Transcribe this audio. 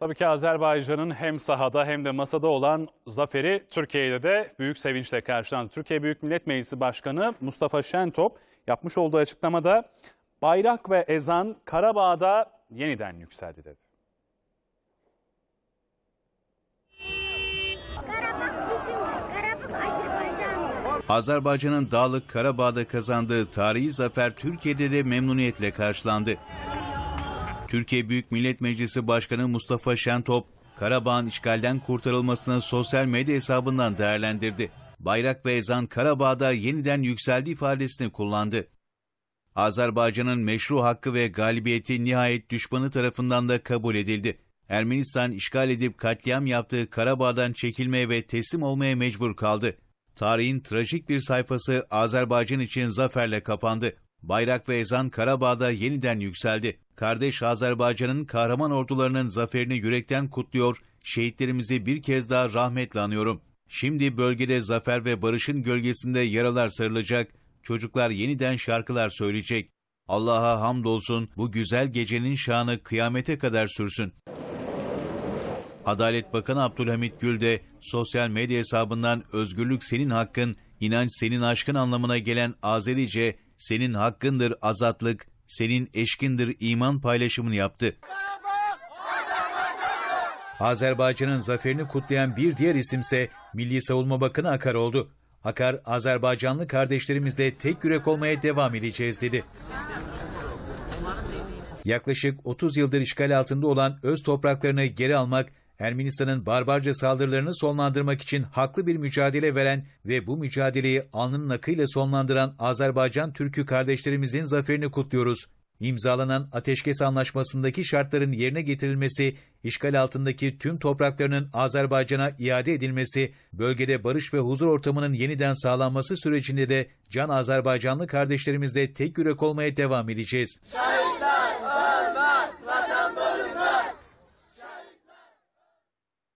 Tabii ki Azerbaycan'ın hem sahada hem de masada olan zaferi Türkiye'de de büyük sevinçle karşılandı. Türkiye Büyük Millet Meclisi Başkanı Mustafa Şentop yapmış olduğu açıklamada bayrak ve ezan Karabağ'da yeniden yükseldi dedi. Azerbaycan'ın Dağlık Karabağ'da kazandığı tarihi zafer Türkiye'de de memnuniyetle karşılandı. Türkiye Büyük Millet Meclisi Başkanı Mustafa Şentop, Karabağ'ın işgalden kurtarılmasını sosyal medya hesabından değerlendirdi. Bayrak ve ezan Karabağ'da yeniden yükseldi ifadesini kullandı. Azerbaycan'ın meşru hakkı ve galibiyeti nihayet düşmanı tarafından da kabul edildi. Ermenistan işgal edip katliam yaptığı Karabağ'dan çekilmeye ve teslim olmaya mecbur kaldı. Tarihin trajik bir sayfası Azerbaycan için zaferle kapandı. Bayrak ve ezan Karabağ'da yeniden yükseldi kardeş Azerbaycan'ın kahraman ordularının zaferini yürekten kutluyor, şehitlerimizi bir kez daha rahmetle anıyorum. Şimdi bölgede zafer ve barışın gölgesinde yaralar sarılacak, çocuklar yeniden şarkılar söyleyecek. Allah'a hamdolsun bu güzel gecenin şanı kıyamete kadar sürsün. Adalet Bakanı Abdülhamit Gül de sosyal medya hesabından özgürlük senin hakkın, inanç senin aşkın anlamına gelen Azerice senin hakkındır azatlık, senin eşkindir iman paylaşımını yaptı. Azerbaycan'ın zaferini kutlayan bir diğer isimse Milli Savunma Bakanı Akar oldu. Akar, Azerbaycanlı kardeşlerimizle tek yürek olmaya devam edeceğiz dedi. Yaklaşık 30 yıldır işgal altında olan öz topraklarını geri almak Ermenistan'ın barbarca saldırılarını sonlandırmak için haklı bir mücadele veren ve bu mücadeleyi alnının akıyla sonlandıran Azerbaycan Türk'ü kardeşlerimizin zaferini kutluyoruz. İmzalanan ateşkes anlaşmasındaki şartların yerine getirilmesi, işgal altındaki tüm topraklarının Azerbaycan'a iade edilmesi, bölgede barış ve huzur ortamının yeniden sağlanması sürecinde de can Azerbaycanlı kardeşlerimizle tek yürek olmaya devam edeceğiz. Şahitler!